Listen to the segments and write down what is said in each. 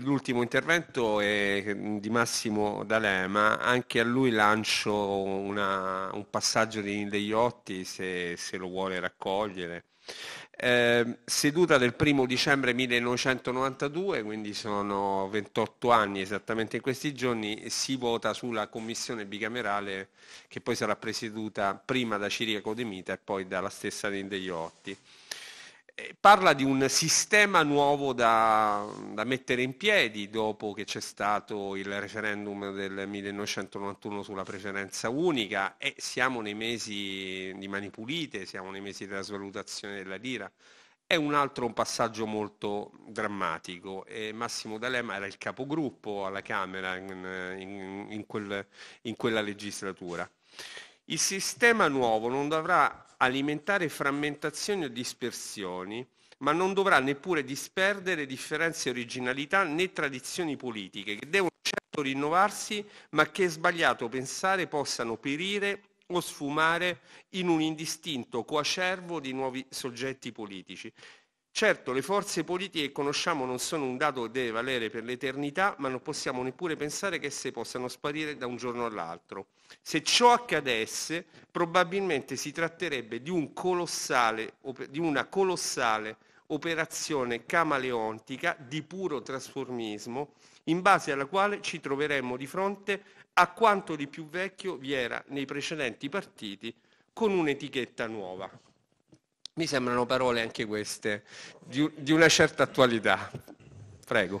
L'ultimo intervento è mm, di Massimo D'Alema, anche a lui lancio una, un passaggio di, degli se, se lo vuole raccogliere. Eh, seduta del primo dicembre 1992, quindi sono 28 anni esattamente in questi giorni, si vota sulla commissione bicamerale che poi sarà presieduta prima da Ciriaco De Mita e poi dalla stessa Lindegliotti. Eh, parla di un sistema nuovo da, da, mettere in piedi dopo che c'è stato il referendum del 1991 sulla precedenza unica e siamo nei mesi di mani pulite, siamo nei mesi della svalutazione della lira. È un altro un passaggio molto drammatico. E Massimo D'Alema era il capogruppo alla Camera in, in, in, quel, in quella legislatura. Il sistema nuovo non dovrà alimentare frammentazioni o dispersioni, ma non dovrà neppure disperdere differenze e originalità né tradizioni politiche, che devono certo rinnovarsi, ma che è sbagliato pensare possano perire o sfumare in un indistinto coacervo di nuovi soggetti politici. Certo, le forze politiche che conosciamo non sono un dato che deve valere per l'eternità, ma non possiamo neppure pensare che esse possano sparire da un giorno all'altro. Se ciò accadesse, probabilmente si tratterebbe di, un colossale, di una colossale operazione camaleontica di puro trasformismo, in base alla quale ci troveremmo di fronte a quanto di più vecchio vi era nei precedenti partiti con un'etichetta nuova. Mi sembrano parole anche queste di, di una certa attualità. Prego.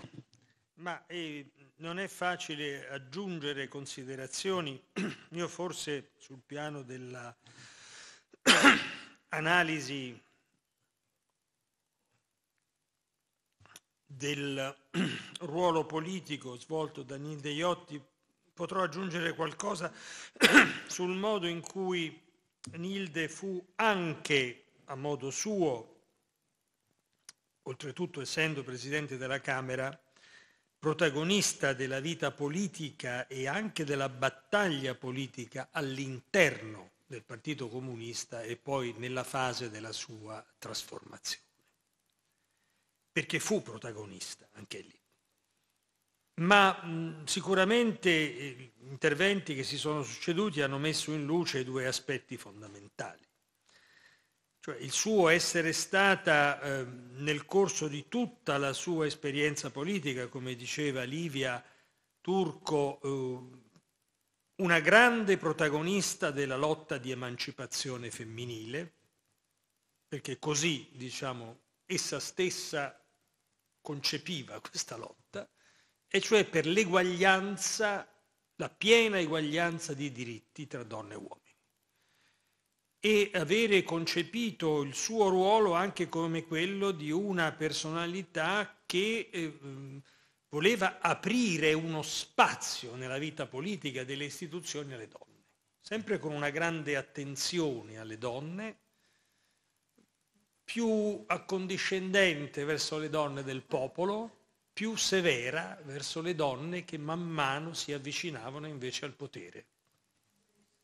Ma eh, non è facile aggiungere considerazioni. Io forse sul piano dell'analisi del ruolo politico svolto da Nilde Iotti potrò aggiungere qualcosa sul modo in cui Nilde fu anche a modo suo, oltretutto essendo Presidente della Camera, protagonista della vita politica e anche della battaglia politica all'interno del Partito Comunista e poi nella fase della sua trasformazione. Perché fu protagonista anche lì. Ma mh, sicuramente eh, gli interventi che si sono succeduti hanno messo in luce due aspetti fondamentali cioè il suo essere stata eh, nel corso di tutta la sua esperienza politica, come diceva Livia Turco, eh, una grande protagonista della lotta di emancipazione femminile, perché così, diciamo, essa stessa concepiva questa lotta, e cioè per l'eguaglianza, la piena eguaglianza di diritti tra donne e uomini e avere concepito il suo ruolo anche come quello di una personalità che eh, voleva aprire uno spazio nella vita politica delle istituzioni alle donne, sempre con una grande attenzione alle donne, più accondiscendente verso le donne del popolo, più severa verso le donne che man mano si avvicinavano invece al potere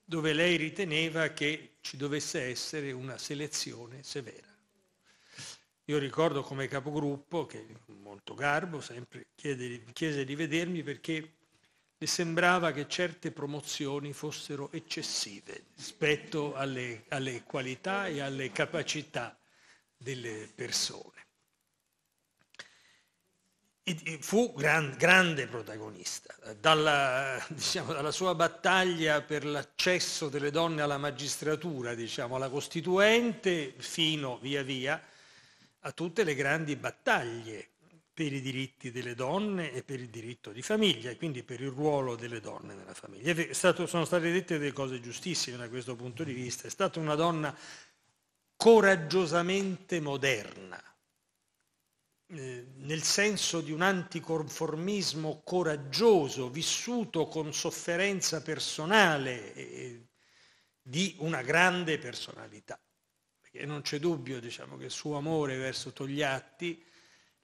dove lei riteneva che ci dovesse essere una selezione severa. Io ricordo come capogruppo, che molto garbo, sempre chiede, chiese di vedermi perché le sembrava che certe promozioni fossero eccessive rispetto alle, alle qualità e alle capacità delle persone fu gran, grande protagonista. Dalla, eh, diciamo, dalla, sua battaglia per l'accesso delle donne alla magistratura, diciamo, alla Costituente, fino via via a tutte le grandi battaglie per i diritti delle donne e per il diritto di famiglia, e quindi per il ruolo delle donne nella famiglia. Stato, sono state dette delle cose giustissime da questo punto di vista. È stata una donna coraggiosamente moderna, eh, nel senso di un anticonformismo coraggioso, vissuto con sofferenza personale eh, di una grande personalità. Perché non c'è dubbio diciamo, che il suo amore verso Togliatti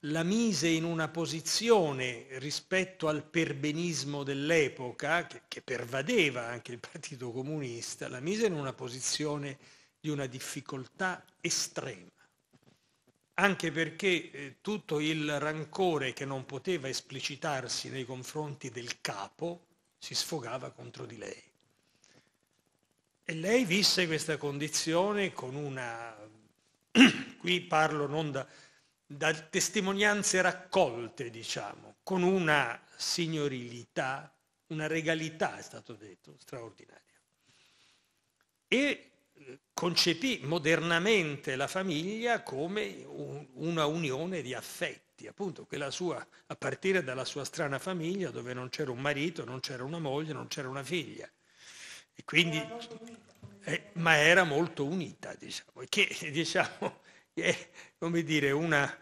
la mise in una posizione rispetto al perbenismo dell'epoca, che, che, pervadeva anche il Partito Comunista, la mise in una posizione di una difficoltà estrema anche perché eh, tutto il rancore che non poteva esplicitarsi nei confronti del capo si sfogava contro di lei. E lei visse questa condizione con una, qui parlo non da, da testimonianze raccolte, diciamo, con una signorilità, una regalità, è stato detto, straordinaria. E concepì modernamente la famiglia come un, una unione di affetti, appunto, quella sua, a partire dalla sua strana famiglia dove non c'era un marito, non c'era una moglie, non c'era una figlia. E Quindi, eh, ma era molto unita, diciamo, che diciamo, è come dire una...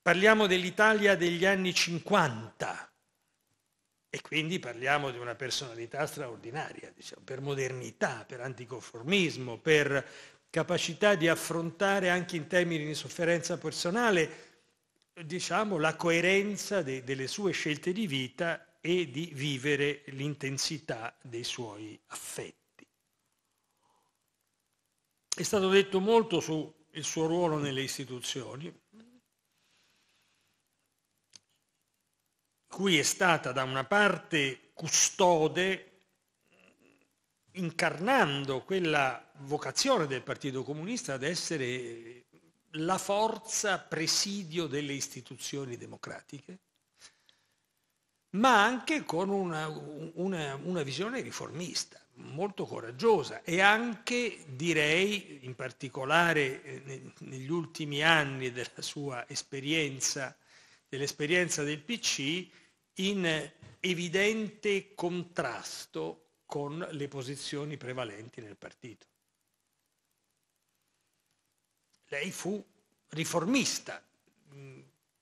Parliamo dell'Italia degli anni 50, e quindi parliamo di una personalità straordinaria, diciamo, per modernità, per anticonformismo, per capacità di affrontare anche in termini di sofferenza personale diciamo, la coerenza de, delle sue scelte di vita e di vivere l'intensità dei suoi affetti. È stato detto molto sul suo ruolo nelle istituzioni, cui è stata da una parte custode incarnando quella vocazione del Partito Comunista ad essere la forza presidio delle istituzioni democratiche, ma anche con una, una, una, visione riformista molto coraggiosa e anche, direi, in particolare eh, negli ultimi anni della sua esperienza dell'esperienza del PC in evidente contrasto con le posizioni prevalenti nel partito. Lei fu riformista,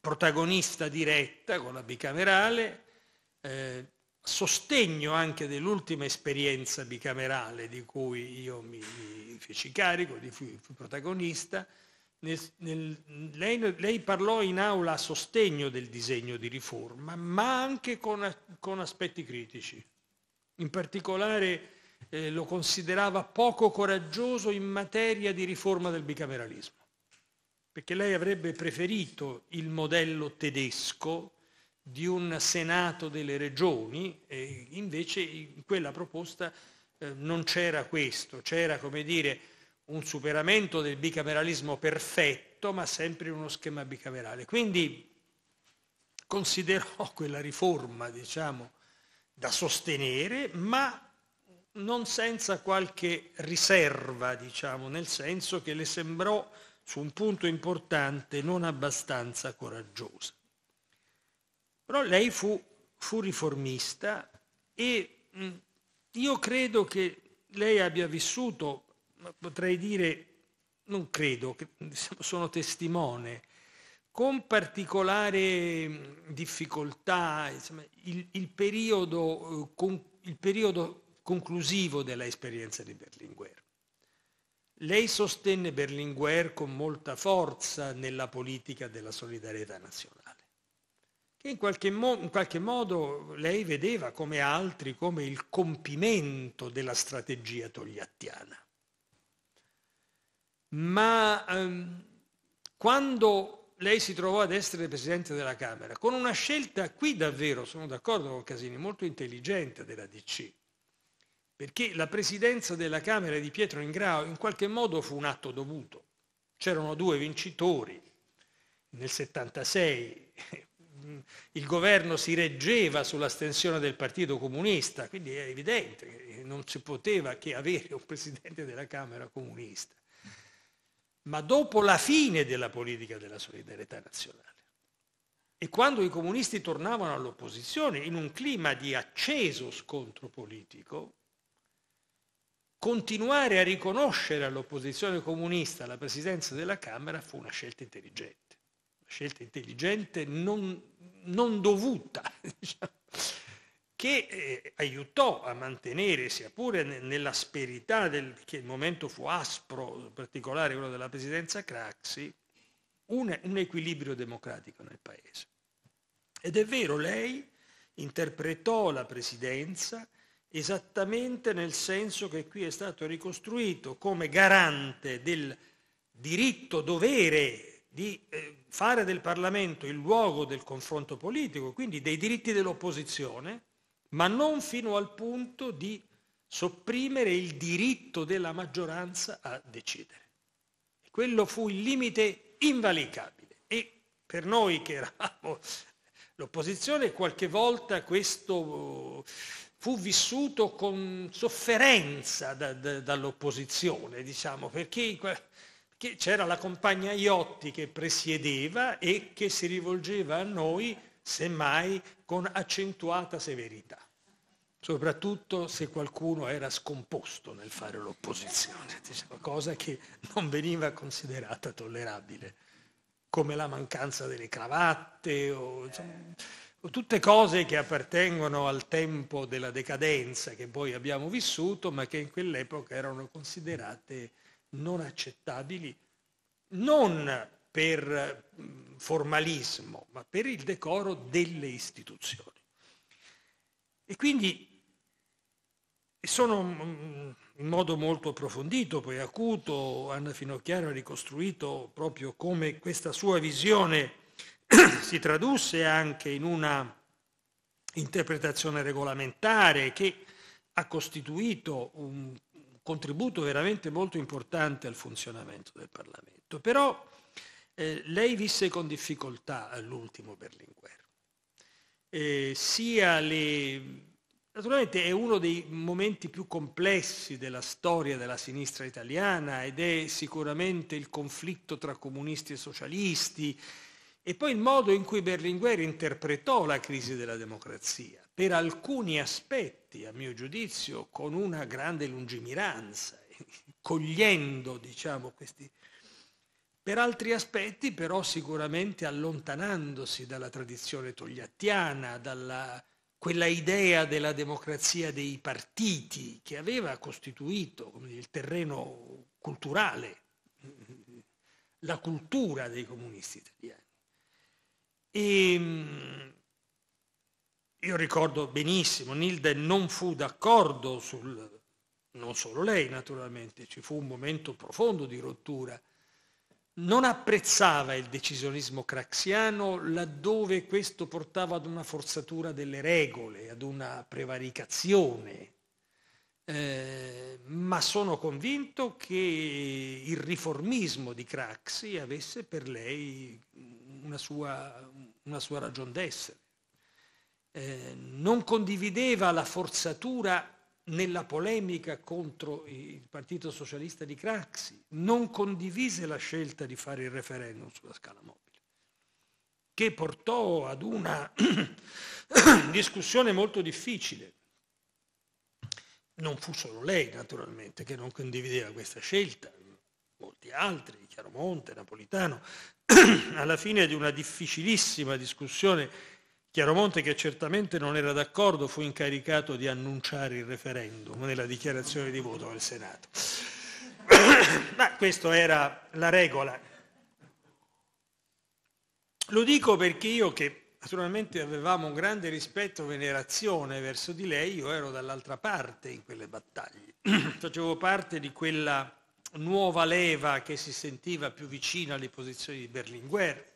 protagonista diretta con la bicamerale, eh, sostegno anche dell'ultima esperienza bicamerale di cui io mi, mi feci carico, di cui fui protagonista, nel, nel, lei, lei, parlò in aula a sostegno del disegno di riforma, ma anche con, con aspetti critici. In particolare eh, lo considerava poco coraggioso in materia di riforma del bicameralismo, perché lei avrebbe preferito il modello tedesco di un Senato delle regioni, e invece in quella proposta eh, non c'era questo, c'era come dire un superamento del bicameralismo perfetto, ma sempre in uno schema bicamerale. Quindi considerò quella riforma, diciamo, da sostenere, ma non senza qualche riserva, diciamo, nel senso che le sembrò su un punto importante non abbastanza coraggiosa. Però lei fu, fu riformista e io credo che lei abbia vissuto potrei dire, non credo, sono testimone, con particolare mm, difficoltà insomma, il, il, periodo, eh, il periodo conclusivo dell'esperienza di Berlinguer. Lei sostenne Berlinguer con molta forza nella politica della solidarietà nazionale, che in qualche, mo- in qualche, modo lei vedeva come altri come il compimento della strategia togliattiana ma ehm, quando lei si trovò ad essere Presidente della Camera, con una scelta, qui davvero sono d'accordo con Casini, molto intelligente della DC, perché la Presidenza della Camera di Pietro Ingrao in qualche modo fu un atto dovuto. C'erano due vincitori, nel 76 eh, il governo si reggeva sull'astensione del Partito Comunista, quindi è evidente che non si poteva che avere un Presidente della Camera comunista ma dopo la fine della politica della solidarietà nazionale. E quando i comunisti tornavano all'opposizione in un clima di acceso scontro politico, continuare a riconoscere all'opposizione comunista la presidenza della Camera fu una scelta intelligente, una scelta intelligente non, non dovuta diciamo, che eh, aiutò a mantenere, sia pure nell'asperità del che il momento fu aspro, in particolare quello della presidenza Craxi, un, un equilibrio democratico nel Paese. Ed è vero, lei interpretò la presidenza esattamente nel senso che qui è stato ricostruito come garante del diritto dovere di eh, fare del Parlamento il luogo del confronto politico, quindi dei diritti dell'opposizione, ma non fino al punto di sopprimere il diritto della maggioranza a decidere. Quello fu il limite invalicabile e per noi che eravamo l'opposizione qualche volta questo uh, fu vissuto con sofferenza da, da, dall'opposizione, diciamo, perché, perché c'era la compagna Iotti che presiedeva e che si rivolgeva a noi semmai con accentuata severità, soprattutto se qualcuno era scomposto nel fare l'opposizione, diciamo, cosa che non veniva considerata tollerabile, come la mancanza delle cravatte o, insomma, tutte cose che appartengono al tempo della decadenza che poi abbiamo vissuto, ma che in quell'epoca erano considerate non accettabili, non per formalismo, ma per il decoro delle istituzioni. E quindi sono in modo molto approfondito, poi acuto, Anna Finocchiaro ha ricostruito proprio come questa sua visione si tradusse anche in una interpretazione regolamentare che ha costituito un contributo veramente molto importante al funzionamento del Parlamento. Però eh, lei visse con difficoltà all'ultimo Berlinguer. Eh, sia le... Naturalmente è uno dei momenti più complessi della storia della sinistra italiana ed è sicuramente il conflitto tra comunisti e socialisti e poi il modo in cui Berlinguer interpretò la crisi della democrazia, per alcuni aspetti, a mio giudizio, con una grande lungimiranza, cogliendo diciamo, questi, per altri aspetti però sicuramente allontanandosi dalla tradizione togliattiana, dalla quella idea della democrazia dei partiti che aveva costituito dire, il terreno culturale, la cultura dei comunisti italiani. E, ehm, io ricordo benissimo, Nilde non fu d'accordo sul, non solo lei naturalmente, ci fu un momento profondo di rottura non apprezzava il decisionismo craxiano laddove questo portava ad una forzatura delle regole, ad una prevaricazione, eh, ma sono convinto che il riformismo di Craxi avesse per lei una sua, una sua ragion d'essere. Eh, non condivideva la forzatura nella polemica contro il Partito Socialista di Craxi, non condivise la scelta di fare il referendum sulla scala mobile, che portò ad una discussione molto difficile. Non fu solo lei, naturalmente, che non condivideva questa scelta, molti altri, Chiaromonte, Napolitano, alla fine di una difficilissima discussione Chiaromonte, che certamente non era d'accordo, fu incaricato di annunciare il referendum nella dichiarazione di voto del Senato. Ma questa era la regola. Lo dico perché io che naturalmente avevamo un grande rispetto e venerazione verso di lei, io ero dall'altra parte in quelle battaglie. Facevo parte di quella nuova leva che si sentiva più vicina alle posizioni di Berlinguer,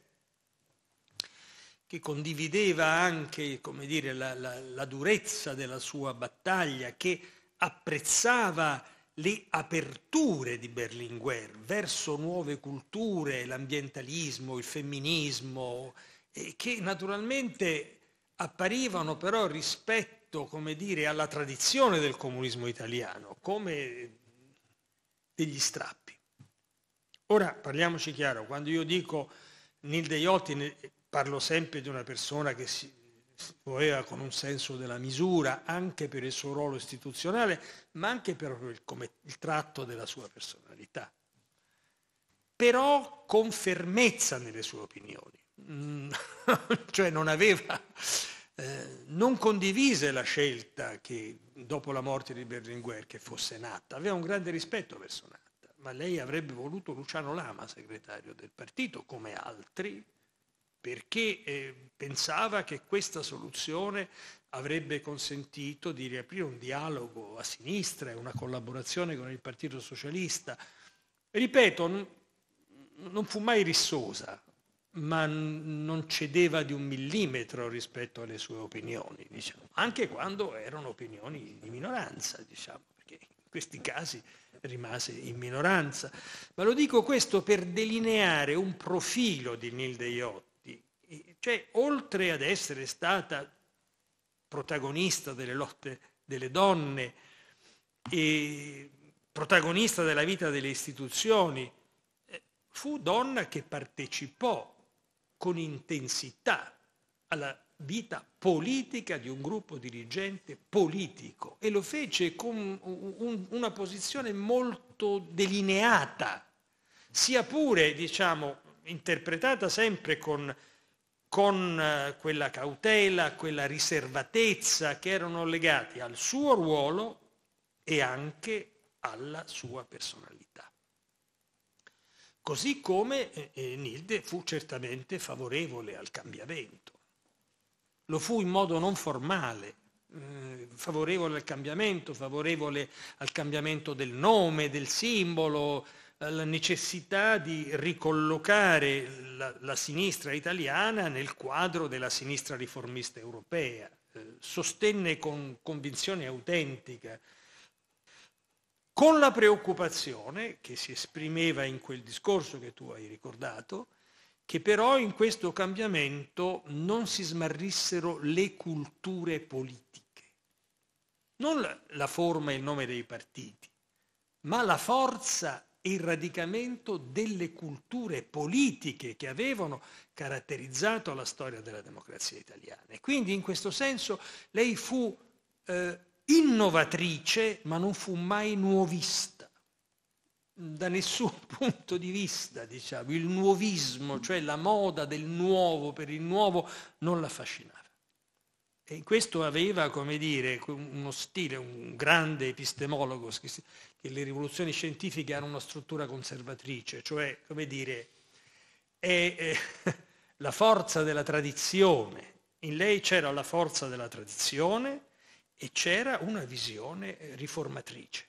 che condivideva anche dire, la, la, la durezza della sua battaglia, che apprezzava le aperture di Berlinguer verso nuove culture, l'ambientalismo, il femminismo, che naturalmente apparivano però rispetto dire, alla tradizione del comunismo italiano come degli strappi. Ora parliamoci chiaro, quando io dico Nilde Deiotti parlo sempre di una persona che si muoveva con un senso della misura anche per il suo ruolo istituzionale, ma anche per il, come, il tratto della sua personalità, però con fermezza nelle sue opinioni, mm, cioè non aveva, eh, non condivise la scelta che dopo la morte di Berlinguer che fosse nata, aveva un grande rispetto verso nata ma lei avrebbe voluto Luciano Lama, segretario del partito, come altri, perché eh, pensava che questa soluzione avrebbe consentito di riaprire un dialogo a sinistra e una collaborazione con il Partito Socialista. Ripeto, n- non fu mai rissosa, ma n- non cedeva di un millimetro rispetto alle sue opinioni, diciamo. anche quando erano opinioni di minoranza, diciamo, perché in questi casi rimase in minoranza. Ma lo dico questo per delineare un profilo di Nil Deiot cioè oltre ad essere stata protagonista delle lotte delle donne, e protagonista della vita delle istituzioni, eh, fu donna che partecipò con intensità alla vita politica di un gruppo dirigente politico e lo fece con una posizione molto delineata, sia pure, diciamo, interpretata sempre con con eh, quella cautela, quella riservatezza che erano legati al suo ruolo e anche alla sua personalità. Così come eh, eh, Nilde fu certamente favorevole al cambiamento. Lo fu in modo non formale, eh, favorevole al cambiamento, favorevole al cambiamento del nome, del simbolo, alla necessità di ricollocare la, la sinistra italiana nel quadro della sinistra riformista europea, eh, sostenne con convinzione autentica con la preoccupazione che si esprimeva in quel discorso che tu hai ricordato, che però in questo cambiamento non si smarrissero le culture politiche, non la, la forma e il nome dei partiti, ma la forza il radicamento delle culture politiche che avevano caratterizzato la storia della democrazia italiana. E quindi in questo senso lei fu eh, innovatrice, ma non fu mai nuovista da nessun punto di vista, diciamo, il nuovismo, cioè la moda del nuovo per il nuovo, non l'affascinava. E questo aveva, come dire, uno stile, un grande epistemologo, che le rivoluzioni scientifiche hanno una struttura conservatrice, cioè, come dire, è, è la forza della tradizione. In lei c'era la forza della tradizione e c'era una visione eh, riformatrice,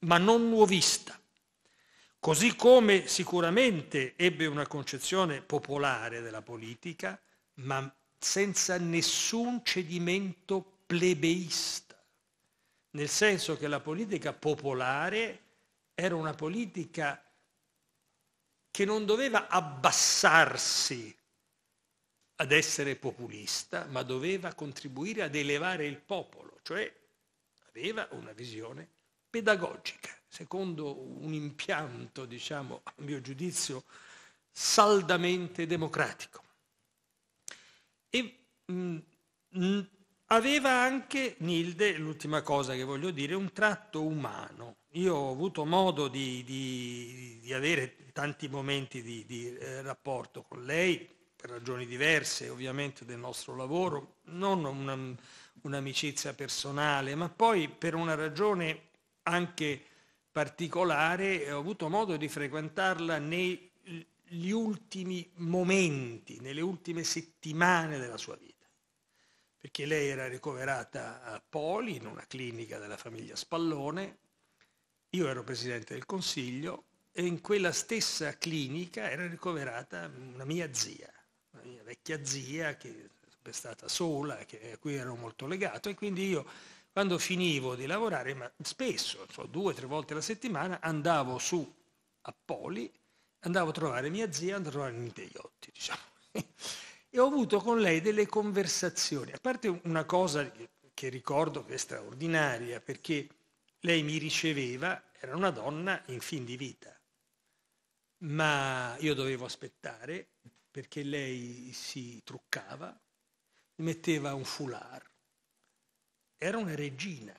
ma non nuovista. Così come sicuramente ebbe una concezione popolare della politica, ma senza nessun cedimento plebeista, nel senso che la politica popolare era una politica che non doveva abbassarsi ad essere populista, ma doveva contribuire ad elevare il popolo, cioè aveva una visione pedagogica, secondo un impianto, diciamo, a mio giudizio, saldamente democratico. E mh, mm, mh, mm, aveva anche Nilde, l'ultima cosa che voglio dire, un tratto umano. Io ho avuto modo di, di, di avere tanti momenti di, di eh, rapporto con lei, per ragioni diverse ovviamente del nostro lavoro, non una, un'amicizia personale, ma poi per una ragione anche particolare ho avuto modo di frequentarla nei gli ultimi momenti, nelle ultime settimane della sua vita, perché lei era ricoverata a Poli, in una clinica della famiglia Spallone, io ero presidente del consiglio e in quella stessa clinica era ricoverata una mia zia, una mia vecchia zia che è stata sola, a cui ero molto legato e quindi io quando finivo di lavorare, ma spesso, so, due o tre volte alla settimana, andavo su a Poli andavo a trovare mia zia, andavo a trovare i diciamo. e ho avuto con lei delle conversazioni, a parte una cosa che ricordo che è straordinaria, perché lei mi riceveva, era una donna in fin di vita, ma io dovevo aspettare perché lei si truccava, metteva un foulard, era una regina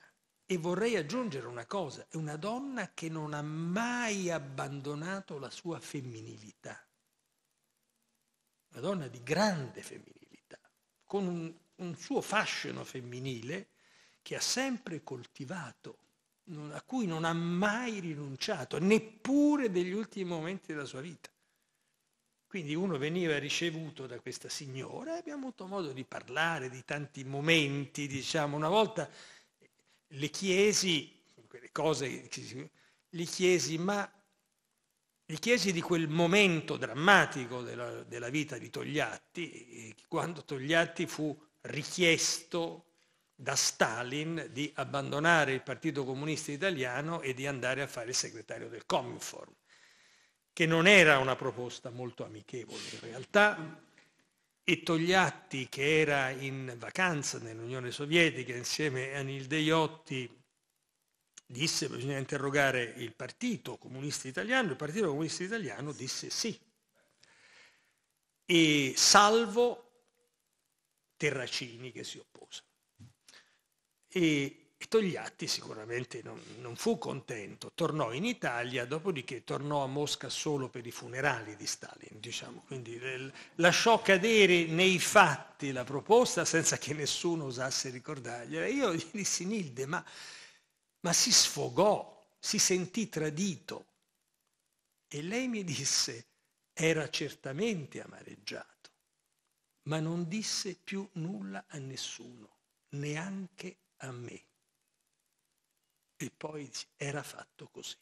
e vorrei aggiungere una cosa, è una donna che non ha mai abbandonato la sua femminilità, una donna di grande femminilità, con un, un suo fascino femminile che ha sempre coltivato, a cui non ha mai rinunciato, neppure negli ultimi momenti della sua vita. Quindi uno veniva ricevuto da questa signora e abbiamo avuto modo di parlare di tanti momenti, diciamo, una volta le chiesi, quelle cose, gli chiesi, ma gli chiesi di quel momento drammatico della, della vita di Togliatti, quando Togliatti fu richiesto da Stalin di abbandonare il Partito Comunista Italiano e di andare a fare il segretario del Cominform, che non era una proposta molto amichevole in realtà, e Togliatti, che era in vacanza nell'Unione Sovietica insieme a Nil Deiotti, disse bisogna interrogare il partito comunista italiano, il partito comunista italiano disse sì. E salvo Terracini che si oppose. E Togliatti sicuramente non, non, fu contento, tornò in Italia, dopodiché tornò a Mosca solo per i funerali di Stalin, diciamo. quindi eh, lasciò cadere nei fatti la proposta senza che nessuno osasse ricordargliela. Io gli dissi Nilde, ma, ma si sfogò, si sentì tradito. E lei mi disse, era certamente amareggiato, ma non disse più nulla a nessuno, neanche a me e poi era fatto così.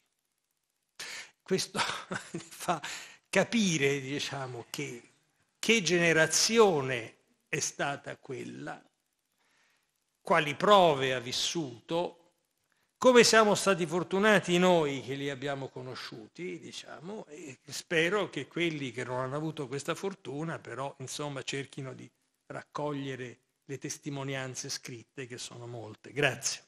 Questo fa capire, diciamo, che, che generazione è stata quella, quali prove ha vissuto, come siamo stati fortunati noi che li abbiamo conosciuti, diciamo, e spero che quelli che non hanno avuto questa fortuna però, insomma, cerchino di raccogliere le testimonianze scritte che sono molte. Grazie.